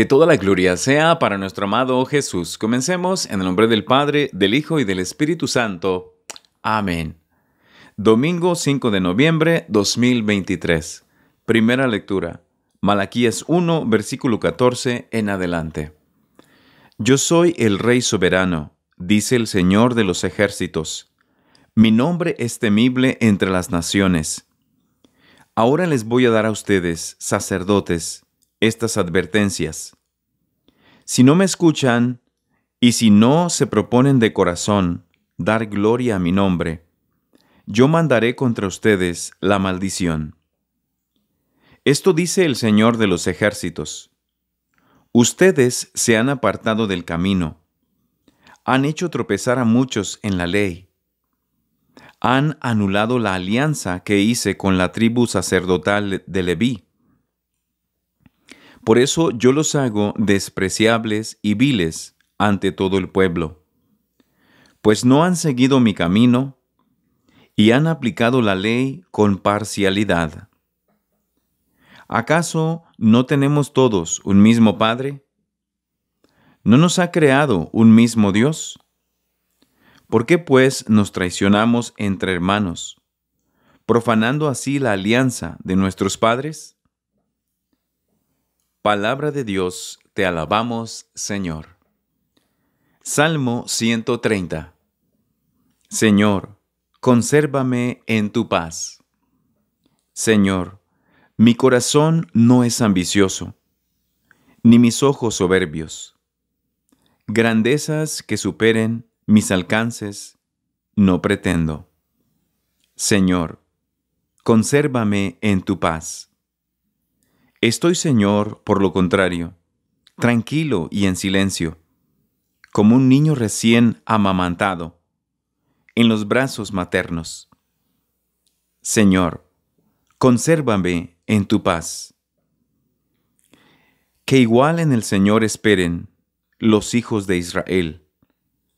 Que toda la gloria sea para nuestro amado Jesús. Comencemos en el nombre del Padre, del Hijo y del Espíritu Santo. Amén. Domingo 5 de noviembre 2023. Primera lectura. Malaquías 1, versículo 14 en adelante. Yo soy el Rey soberano, dice el Señor de los ejércitos. Mi nombre es temible entre las naciones. Ahora les voy a dar a ustedes, sacerdotes, estas advertencias. Si no me escuchan y si no se proponen de corazón dar gloria a mi nombre, yo mandaré contra ustedes la maldición. Esto dice el Señor de los ejércitos. Ustedes se han apartado del camino, han hecho tropezar a muchos en la ley, han anulado la alianza que hice con la tribu sacerdotal de Leví por eso yo los hago despreciables y viles ante todo el pueblo, pues no han seguido mi camino y han aplicado la ley con parcialidad. ¿Acaso no tenemos todos un mismo Padre? ¿No nos ha creado un mismo Dios? ¿Por qué pues nos traicionamos entre hermanos, profanando así la alianza de nuestros padres? Palabra de Dios, te alabamos, Señor. Salmo 130. Señor, consérvame en tu paz. Señor, mi corazón no es ambicioso, ni mis ojos soberbios. Grandezas que superen mis alcances, no pretendo. Señor, consérvame en tu paz. Estoy, Señor, por lo contrario, tranquilo y en silencio, como un niño recién amamantado, en los brazos maternos. Señor, consérvame en tu paz. Que igual en el Señor esperen los hijos de Israel,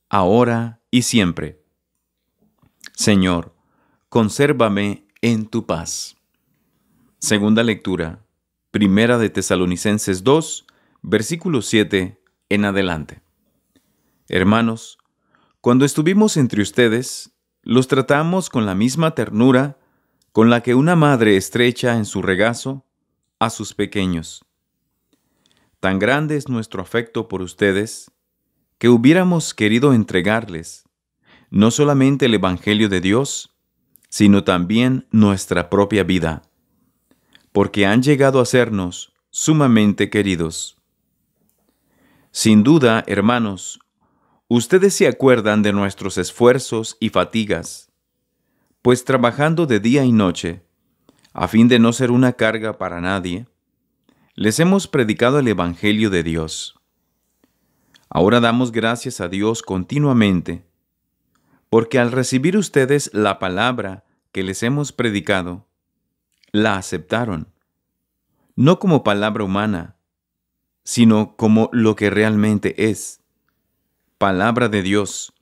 ahora y siempre. Señor, consérvame en tu paz. Segunda lectura Primera de Tesalonicenses 2, versículo 7 en adelante. Hermanos, cuando estuvimos entre ustedes, los tratamos con la misma ternura con la que una madre estrecha en su regazo a sus pequeños. Tan grande es nuestro afecto por ustedes que hubiéramos querido entregarles no solamente el Evangelio de Dios, sino también nuestra propia vida porque han llegado a sernos sumamente queridos. Sin duda, hermanos, ustedes se acuerdan de nuestros esfuerzos y fatigas, pues trabajando de día y noche, a fin de no ser una carga para nadie, les hemos predicado el Evangelio de Dios. Ahora damos gracias a Dios continuamente, porque al recibir ustedes la palabra que les hemos predicado, la aceptaron, no como palabra humana, sino como lo que realmente es, palabra de Dios,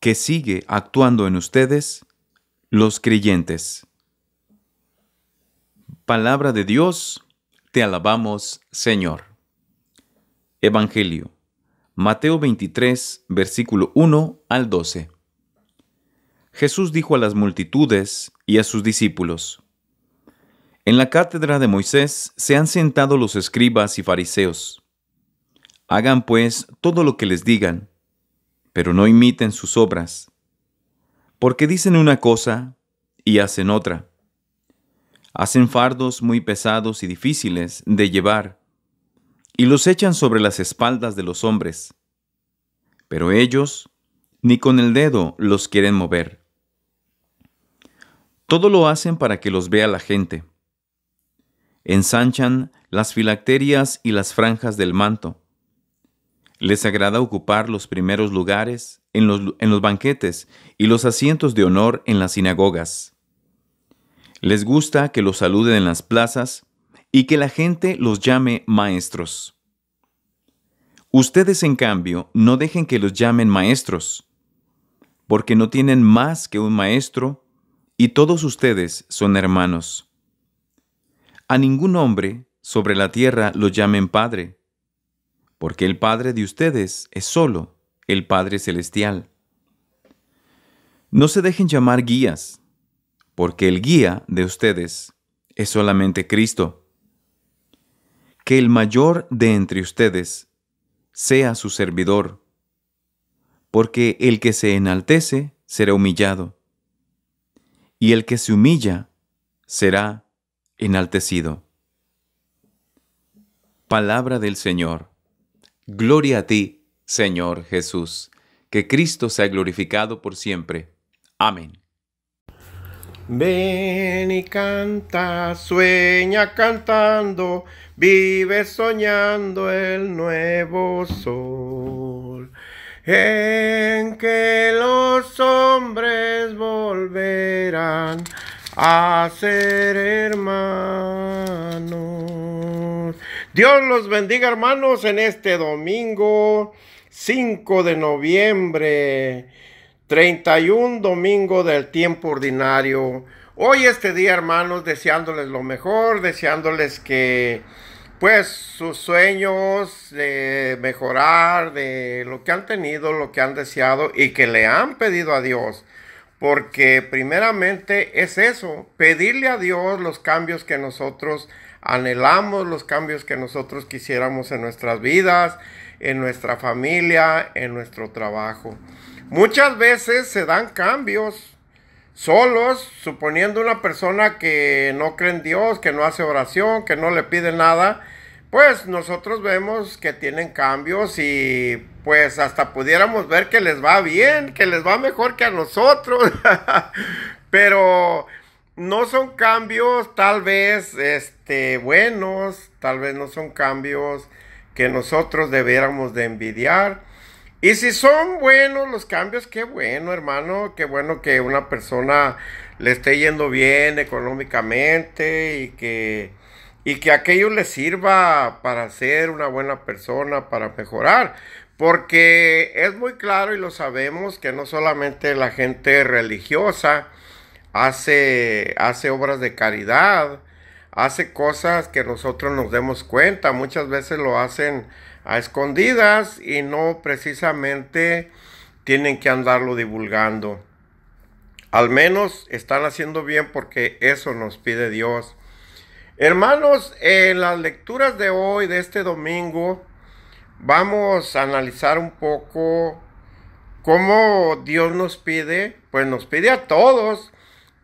que sigue actuando en ustedes, los creyentes. Palabra de Dios, te alabamos, Señor. Evangelio, Mateo 23, versículo 1 al 12. Jesús dijo a las multitudes y a sus discípulos, en la cátedra de Moisés se han sentado los escribas y fariseos. Hagan pues todo lo que les digan, pero no imiten sus obras, porque dicen una cosa y hacen otra. Hacen fardos muy pesados y difíciles de llevar, y los echan sobre las espaldas de los hombres, pero ellos ni con el dedo los quieren mover. Todo lo hacen para que los vea la gente ensanchan las filacterias y las franjas del manto. Les agrada ocupar los primeros lugares en los, en los banquetes y los asientos de honor en las sinagogas. Les gusta que los saluden en las plazas y que la gente los llame maestros. Ustedes, en cambio, no dejen que los llamen maestros, porque no tienen más que un maestro y todos ustedes son hermanos. A ningún hombre sobre la tierra lo llamen Padre, porque el Padre de ustedes es solo el Padre Celestial. No se dejen llamar guías, porque el guía de ustedes es solamente Cristo. Que el mayor de entre ustedes sea su servidor, porque el que se enaltece será humillado, y el que se humilla será enaltecido. Palabra del Señor. Gloria a ti, Señor Jesús. Que Cristo sea glorificado por siempre. Amén. Ven y canta, sueña cantando, vive soñando el nuevo sol, en que los hombres volverán a ser hermanos. Dios los bendiga hermanos en este domingo 5 de noviembre, 31 domingo del tiempo ordinario. Hoy este día hermanos deseándoles lo mejor, deseándoles que pues sus sueños de mejorar, de lo que han tenido, lo que han deseado y que le han pedido a Dios porque primeramente es eso, pedirle a Dios los cambios que nosotros anhelamos, los cambios que nosotros quisiéramos en nuestras vidas, en nuestra familia, en nuestro trabajo. Muchas veces se dan cambios solos, suponiendo una persona que no cree en Dios, que no hace oración, que no le pide nada, pues nosotros vemos que tienen cambios y pues hasta pudiéramos ver que les va bien, que les va mejor que a nosotros. Pero no son cambios tal vez este, buenos, tal vez no son cambios que nosotros debiéramos de envidiar. Y si son buenos los cambios, qué bueno hermano, qué bueno que una persona le esté yendo bien económicamente y que, y que aquello le sirva para ser una buena persona, para mejorar. Porque es muy claro y lo sabemos que no solamente la gente religiosa hace, hace obras de caridad, hace cosas que nosotros nos demos cuenta. Muchas veces lo hacen a escondidas y no precisamente tienen que andarlo divulgando. Al menos están haciendo bien porque eso nos pide Dios. Hermanos, en las lecturas de hoy, de este domingo, vamos a analizar un poco cómo Dios nos pide, pues nos pide a todos,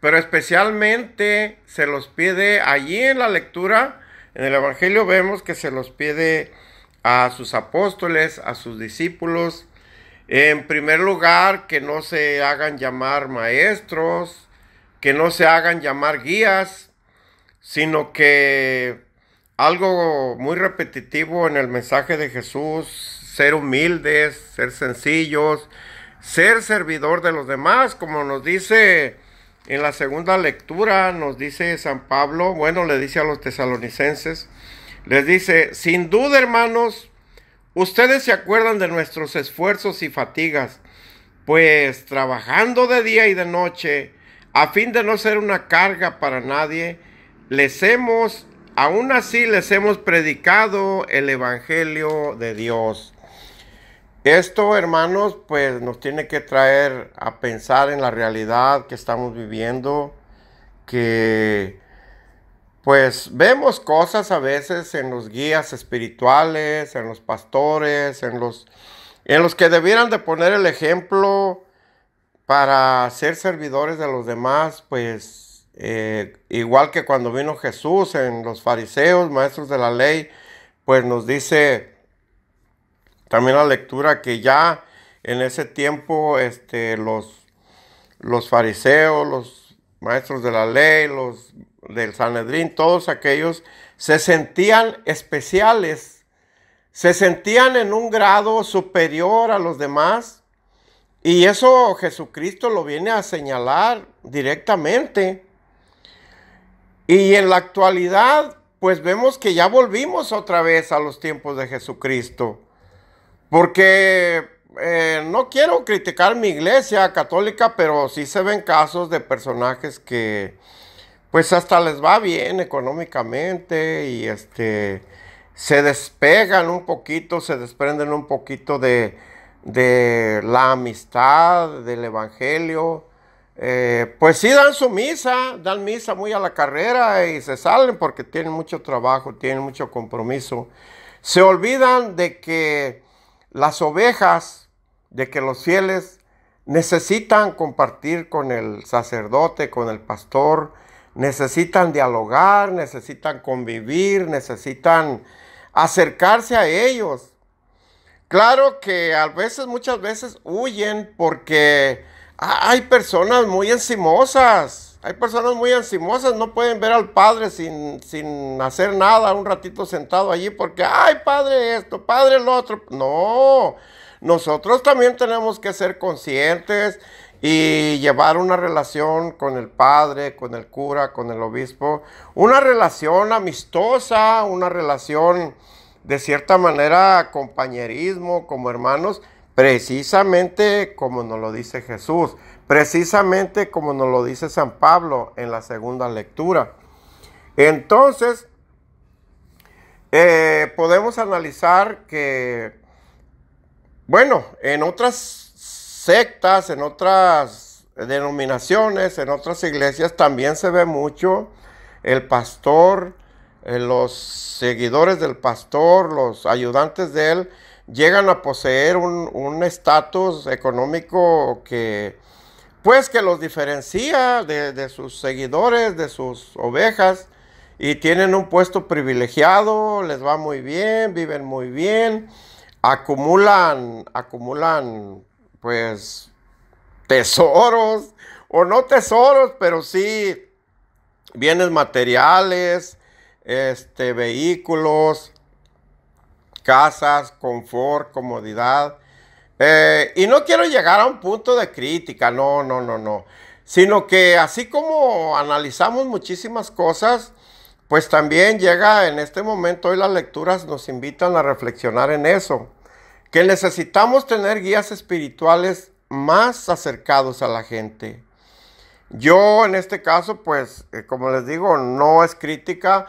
pero especialmente se los pide allí en la lectura, en el Evangelio vemos que se los pide a sus apóstoles, a sus discípulos, en primer lugar, que no se hagan llamar maestros, que no se hagan llamar guías, sino que algo muy repetitivo en el mensaje de Jesús, ser humildes, ser sencillos, ser servidor de los demás, como nos dice en la segunda lectura, nos dice San Pablo, bueno, le dice a los tesalonicenses, les dice, sin duda hermanos, ustedes se acuerdan de nuestros esfuerzos y fatigas, pues trabajando de día y de noche, a fin de no ser una carga para nadie, les hemos aún así les hemos predicado el Evangelio de Dios. Esto, hermanos, pues nos tiene que traer a pensar en la realidad que estamos viviendo, que pues vemos cosas a veces en los guías espirituales, en los pastores, en los, en los que debieran de poner el ejemplo para ser servidores de los demás, pues eh, igual que cuando vino Jesús en los fariseos, maestros de la ley, pues nos dice también la lectura que ya en ese tiempo este, los, los fariseos, los maestros de la ley, los del Sanedrín, todos aquellos se sentían especiales, se sentían en un grado superior a los demás. Y eso Jesucristo lo viene a señalar directamente. Y en la actualidad, pues vemos que ya volvimos otra vez a los tiempos de Jesucristo. Porque eh, no quiero criticar mi iglesia católica, pero sí se ven casos de personajes que pues hasta les va bien económicamente y este se despegan un poquito, se desprenden un poquito de, de la amistad, del evangelio eh, pues sí dan su misa, dan misa muy a la carrera y se salen porque tienen mucho trabajo, tienen mucho compromiso. Se olvidan de que las ovejas, de que los fieles necesitan compartir con el sacerdote, con el pastor, necesitan dialogar, necesitan convivir, necesitan acercarse a ellos. Claro que a veces, muchas veces huyen porque Ah, hay personas muy encimosas. Hay personas muy encimosas, no pueden ver al padre sin, hacer nada, un ratito sentado allí, porque, ay, padre esto, padre el otro. No, nosotros también tenemos que ser conscientes y llevar una relación con el padre, con el cura, con el obispo, una relación amistosa, una relación de cierta manera compañerismo, como hermanos, Precisamente como nos lo dice Jesús, precisamente como nos lo dice San Pablo en la segunda lectura. Entonces, eh, podemos analizar que, bueno, en otras sectas, en otras denominaciones, en otras iglesias también se ve mucho el pastor, eh, los seguidores del pastor, los ayudantes de él, llegan a poseer un estatus económico que pues que los diferencia de, sus seguidores, de sus ovejas, y tienen un puesto privilegiado, les va muy bien, viven muy bien, acumulan, acumulan pues tesoros, o no tesoros, pero sí bienes materiales, este, vehículos, casas, confort, comodidad. Eh, y no quiero llegar a un punto de crítica, no, no, no, no. Sino que así como analizamos muchísimas cosas, pues también llega en este momento, hoy las lecturas nos invitan a reflexionar en eso, que necesitamos tener guías espirituales más acercados a la gente. Yo en este caso, pues, eh, como les digo, no es crítica,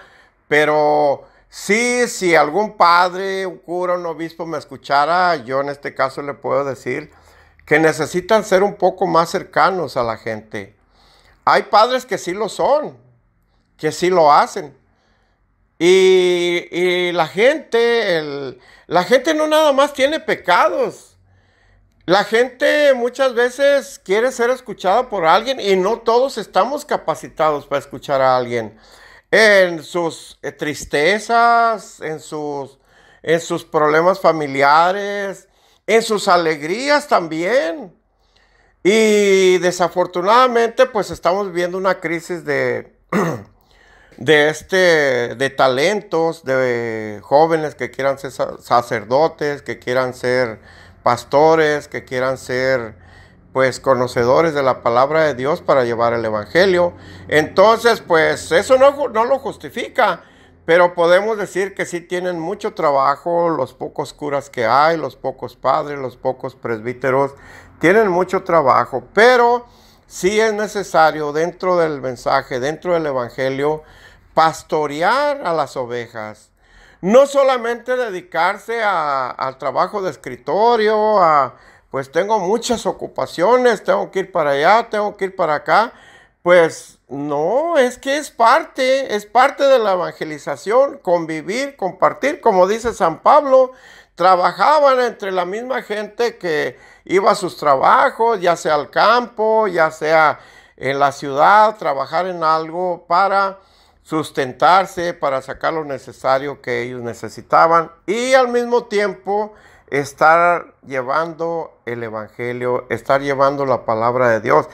pero Sí, si algún padre, un cura, un obispo me escuchara, yo en este caso le puedo decir que necesitan ser un poco más cercanos a la gente. Hay padres que sí lo son, que sí lo hacen. Y, la gente, la gente no nada más tiene pecados. La gente muchas veces quiere ser escuchada por alguien y no todos estamos capacitados para escuchar a alguien en sus eh, tristezas, en sus, en problemas familiares, en sus alegrías también. Y desafortunadamente, pues estamos viendo una crisis de, de, este, de talentos, de jóvenes que quieran ser sacerdotes, que quieran ser pastores, que quieran ser pues conocedores de la palabra de Dios para llevar el Evangelio. Entonces, pues eso no, no lo justifica, pero podemos decir que sí tienen mucho trabajo los pocos curas que hay, los pocos padres, los pocos presbíteros, tienen mucho trabajo, pero sí es necesario dentro del mensaje, dentro del Evangelio, pastorear a las ovejas. No solamente dedicarse al trabajo de escritorio, a pues tengo muchas ocupaciones, tengo que ir para allá, tengo que ir para acá. Pues no, es que es parte, es parte de la evangelización, convivir, compartir, como dice San Pablo, trabajaban entre la misma gente que iba a sus trabajos, ya sea al campo, ya sea en la ciudad, trabajar en algo para sustentarse, para sacar lo necesario que ellos necesitaban y al mismo tiempo estar llevando el Evangelio, estar llevando la palabra de Dios.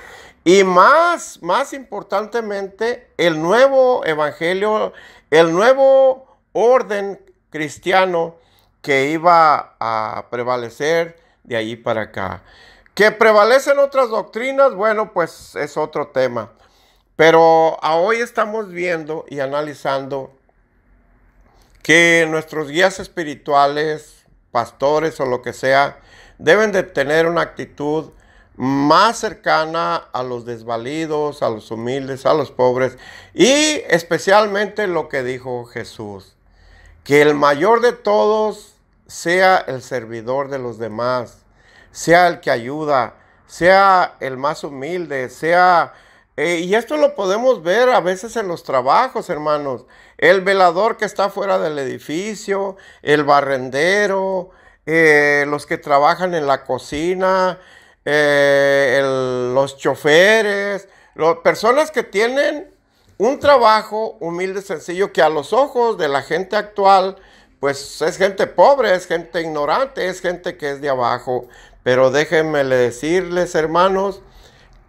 Y más, más importantemente, el nuevo Evangelio, el nuevo orden cristiano que iba a prevalecer de allí para acá. Que prevalecen otras doctrinas, bueno, pues es otro tema. Pero a hoy estamos viendo y analizando que nuestros guías espirituales, pastores o lo que sea, deben de tener una actitud más cercana a los desvalidos, a los humildes, a los pobres y especialmente lo que dijo Jesús, que el mayor de todos sea el servidor de los demás, sea el que ayuda, sea el más humilde, sea eh, y esto lo podemos ver a veces en los trabajos, hermanos. El velador que está fuera del edificio, el barrendero, eh, los que trabajan en la cocina, eh, los choferes, las personas que tienen un trabajo humilde, sencillo, que a los ojos de la gente actual, pues es gente pobre, es gente ignorante, es gente que es de abajo. Pero déjenme decirles, hermanos,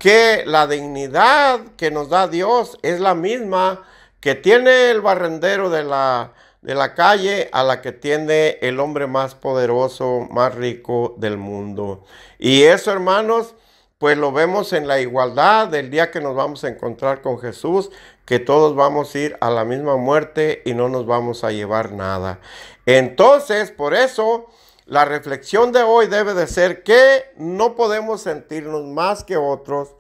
que la dignidad que nos da Dios es la misma que tiene el barrendero de la, de la calle a la que tiene el hombre más poderoso, más rico del mundo. Y eso, hermanos, pues lo vemos en la igualdad del día que nos vamos a encontrar con Jesús, que todos vamos a ir a la misma muerte y no nos vamos a llevar nada. Entonces, por eso la reflexión de hoy debe de ser que no podemos sentirnos más que otros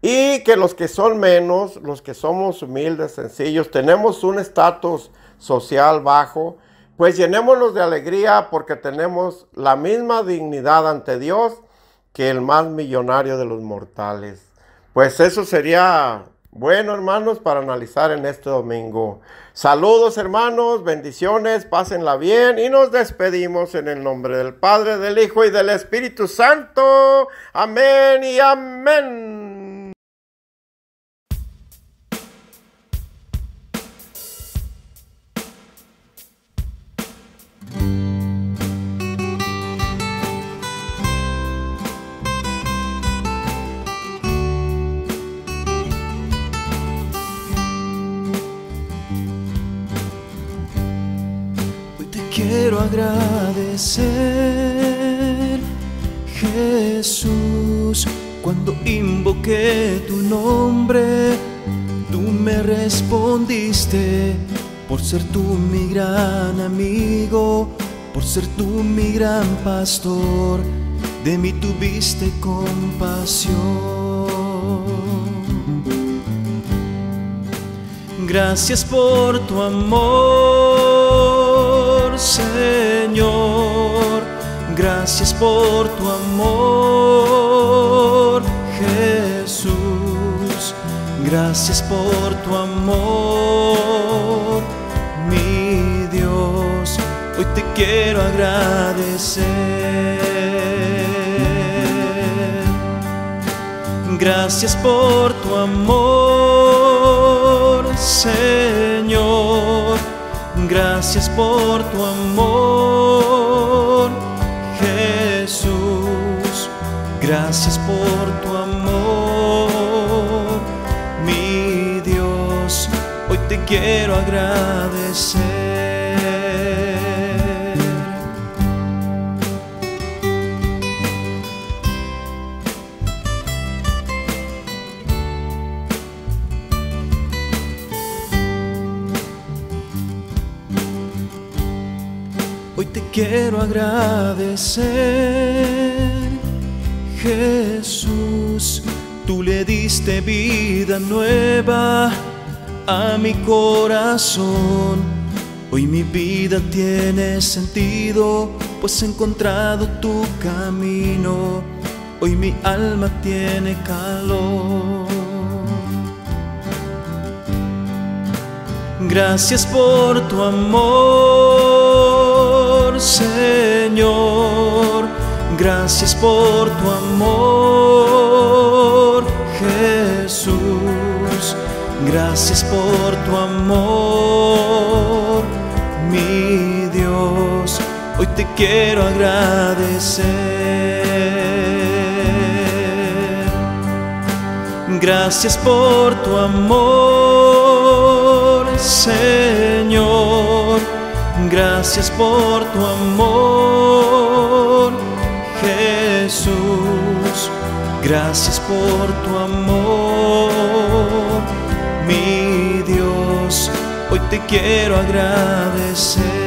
y que los que son menos, los que somos humildes, sencillos, tenemos un estatus social bajo, pues llenémonos de alegría porque tenemos la misma dignidad ante Dios que el más millonario de los mortales. Pues eso sería bueno, hermanos, para analizar en este domingo. Saludos, hermanos, bendiciones, pásenla bien y nos despedimos en el nombre del Padre, del Hijo y del Espíritu Santo. Amén y amén. quiero agradecer, Jesús, cuando invoqué tu nombre, tú me respondiste por ser tú mi gran amigo, por ser tú mi gran pastor, de mí tuviste compasión. Gracias por tu amor Señor, gracias por tu amor, Jesús, gracias por tu amor, mi Dios, hoy te quiero agradecer. Gracias por tu amor, Señor Gracias por tu amor, Jesús. Gracias por tu amor, mi Dios. Hoy te quiero agradecer. agradecer, Jesús, tú le diste vida nueva a mi corazón. Hoy mi vida tiene sentido, pues he encontrado tu camino. Hoy mi alma tiene calor. Gracias por tu amor Señor, gracias por tu amor, Jesús, gracias por tu amor, mi Dios, hoy te quiero agradecer. Gracias por tu amor, Señor Gracias por tu amor, Jesús. Gracias por tu amor, mi Dios. Hoy te quiero agradecer.